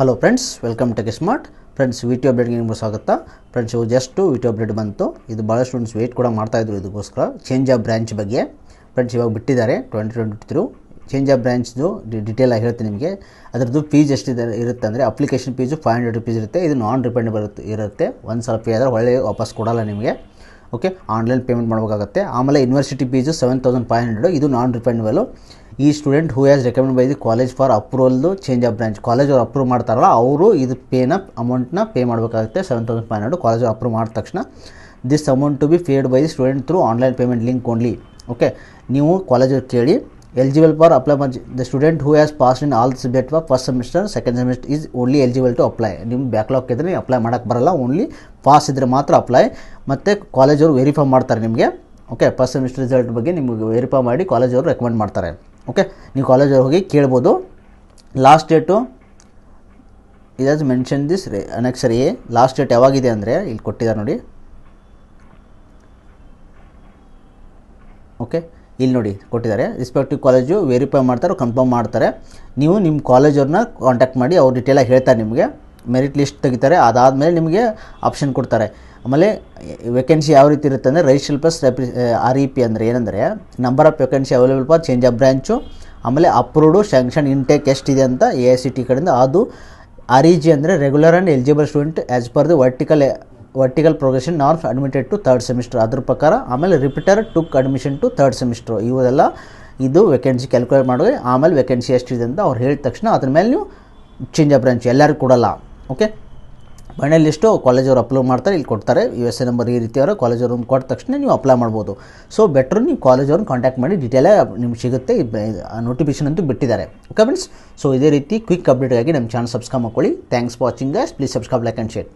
hello friends welcome tech smart friends V T ಅಪ್ಡೇಟ್ಗೆ ನಿಮ್ಗೆ ಸ್ವಾಗತ ಫ್ರೆಂಡ್ಸ್ ಇವು ಜಸ್ಟು ವಿ ಟಿ ಅಪ್ಡೇಟ್ ಬಂತು ಇದು ಭಾಳ ಸ್ಟೂಡೆಂಟ್ಸ್ ವೆಯ್ಟ್ ಕೂಡ ಮಾಡ್ತಾಯಿದ್ರು ಇದಕ್ಕೋಸ್ಕರ ಚೇಂಜ್ ಆಫ್ ಬ್ರ್ಯಾಂಚ್ ಬಗ್ಗೆ ಫ್ರೆಂಡ್ಸ್ ಇವಾಗ ಬಿಟ್ಟಿದ್ದಾರೆ twenty twenty through change of ಬ್ರ್ಯಾಂಚ್ದು ಡಿಟೇಲ್ ಆಗಿ ಹೇಳ್ತೀನಿ ನಿಮಗೆ ಅದರದ್ದು ಫೀಸ್ ಎಷ್ಟಿದೆ ಇರುತ್ತೆ ಅಂದರೆ application fees five hundred rupees ಇರುತ್ತೆ ಇದು ನಾನ್ ರಿಫಂಡ್ ಬರುತ್ತೆ ಇರುತ್ತೆ ಒಂದು ಸ್ವಲ್ಪ ಪೇ ಆದರೆ ಒಳ್ಳೆಯ ವಾಪಸ್ ಕೊಡಲ್ಲ ನಿಮಗೆ ಓಕೆ ಆನ್ಲೈನ್ ಪೇಮೆಂಟ್ ಮಾಡಬೇಕಾಗುತ್ತೆ ಆಮೇಲೆ university fees seven thousand five hundred ಇದು ನಾನ್ ರಿಫಂಡಬಲ್ ಈ student who has recommend by the college for ಅಪ್ರೂವಲ್ದು ಚೇಂಜ್ ಆಫ್ ಬ್ರಾಂಚ್ ಕಾಲೇಜ್ ಅವ್ರು ಅಪ್ರೂವ್ ಮಾಡ್ತಾರಲ್ಲ ಅವರು ಇದು ಪೇನ ಅಮೌಂಟ್ನ ಪೇ ಮಾಡಬೇಕಾಗುತ್ತೆ seven thousand five hundred college approve ಮಾಡಿದ ತಕ್ಷಣ this amount to be paid by the student through online payment link only okay ನೀವು ಕಾಲೇಜ್ ಕೇಳಿ eligible for apply the student who has passed in all subject for first semester second semester is only eligible to apply ನಿಮ್ಮ backlog ಇದ್ದರೆ ನೀವು apply ಮಾಡೋಕ್ಕೆ ಬರಲ್ಲ only pass ಇದ್ದರೆ ಮಾತ್ರ apply ಮತ್ತು ಕಾಲೇಜವರು ವೆರಿಫೈ ಮಾಡ್ತಾರೆ ನಿಮಗೆ ಓಕೆ ಫಸ್ಟ್ ಸೆಮಿಸ್ಟರ್ ರಿಸಲ್ಟ್ ಬಗ್ಗೆ ನಿಮಗೆ ವೆರಿಫೈ ಮಾಡಿ ಕಾಲೇಜವರು ರೆಕಮೆಂಡ್ ಮಾಡ್ತಾರೆ ಓಕೆ ನೀವು ಕಾಲೇಜವ್ರು ಹೋಗಿ ಕೇಳ್ಬೋದು ಲಾಸ್ಟ್ ಡೇಟು ಇದಾಸ್ ಮೆನ್ಷನ್ ದಿಸ್ ಅನಕ್ಷರಿ ಸರಿ ಲಾಸ್ಟ್ ಡೇಟ್ ಯಾವಾಗಿದೆ ಅಂದರೆ ಇಲ್ಲಿ ಕೊಟ್ಟಿದ್ದಾರೆ ನೋಡಿ ಓಕೆ ಇಲ್ಲಿ ನೋಡಿ ಕೊಟ್ಟಿದ್ದಾರೆ ರಿಸ್ಪೆಕ್ಟಿವ್ ಕಾಲೇಜು ವೆರಿಫೈ ಮಾಡ್ತಾರೆ ಕನ್ಫರ್ಮ್ ಮಾಡ್ತಾರೆ ನೀವು ನಿಮ್ಮ ಕಾಲೇಜವ್ರನ್ನ ಕಾಂಟ್ಯಾಕ್ಟ್ ಮಾಡಿ ಅವ್ರು ಡಿಟೇಲಾಗಿ ಹೇಳ್ತಾರೆ ನಿಮಗೆ ಮೆರಿಟ್ ಲಿಸ್ಟ್ ತೆಗಿತಾರೆ ಅದಾದಮೇಲೆ ನಿಮಗೆ ಆಪ್ಷನ್ ಕೊಡ್ತಾರೆ ಆಮೇಲೆ ವೇಕೆನ್ಸಿ ಯಾವ ರೀತಿ ಇರುತ್ತೆ ಅಂದರೆ ರಿಜಿಸ್ಟ್ರಲ್ ಪ್ಲಸ್ ರೆಪ್ರಿ ಆರ್ ಇ ಪಿ ಅಂದರೆ ಏನಂದರೆ number of vacancy available for change of branch ಆಮೇಲೆ ಅಪ್ರೂವ್ಡು ಸ್ಯಾಂಕ್ಷನ್ ಇಂಟೇಕ್ ಎಷ್ಟಿದೆ ಅಂತ ಎ ಐ ಸಿ ಟಿ ಕಡೆಯಿಂದ ಅದು ಆರ್ ಇ ಜಿ ಅಂದರೆ regular and eligible student as per the vertical vertical progression ನಾರ್ಫ್ admitted to third semester ಅದ್ರ ಪ್ರಕಾರ ಆಮೇಲೆ repeater took admission to third semester ಇವೆಲ್ಲ ಇದು ವೇಕೆನ್ಸಿ ಕ್ಯಾಲ್ಕುಲೇಟ್ ಮಾಡಿದ್ರೆ ಆಮೇಲೆ ವೇಕೆನ್ಸಿ ಎಷ್ಟಿದೆ ಅಂತ ಅವ್ರು ಹೇಳಿದ ತಕ್ಷಣ ಅದ್ರ ಮೇಲೆ ನೀವು ಚೇಂಜ್ ಆಫ್ ಬ್ರಾಂಚ್ ಎಲ್ಲರಿಗೂ ಕೊಡಲ್ಲ ಓಕೆ ಫೈನಲ್ ಲಿಸ್ಟು ಕಾಲೇಜವ್ರು ಅಪ್ಲೋಡ್ ಮಾಡ್ತಾರೆ ಇಲ್ಲಿ ಕೊಡ್ತಾರೆ ಯು ಎಸ್ ಎ ನಂಬರ್ ಈ ರೀತಿ ಅವರ ಕಾಲೇಜವ್ರು ಕೊಟ್ಟ ತಕ್ಷಣ ನೀವು ಅಪ್ಲೈ ಮಾಡ್ಬೋದು ಸೊ ಬೆಟ್ರ್ ನೀವು ಕಾಲೇಜವ್ರನ್ನ ಕಾಂಟ್ಯಾಕ್ಟ್ ಮಾಡಿ ಡೀಟೇಲೇ ನಿಮ್ಗೆ ಸಿಗುತ್ತೆ ನೋಟಿಫಿಕೇಷನ್ ಅಂತೂ ಬಿಟ್ಟಿದ್ದಾರೆ ಓಕೆ ಫ್ರೆಂಡ್ಸ್ ಸೊ ಇದೇ ರೀತಿ ಕ್ವಿಕ್ ಅಪ್ಡೇಟ್ಗಾಗಿ ನಮ್ಮ ಚಾನಲ್ ಸಬ್ಸ್ಕ್ರೈಬ್ ಮಾಡ್ಕೊಳ್ಳಿ thanks for watching guys please subscribe like and share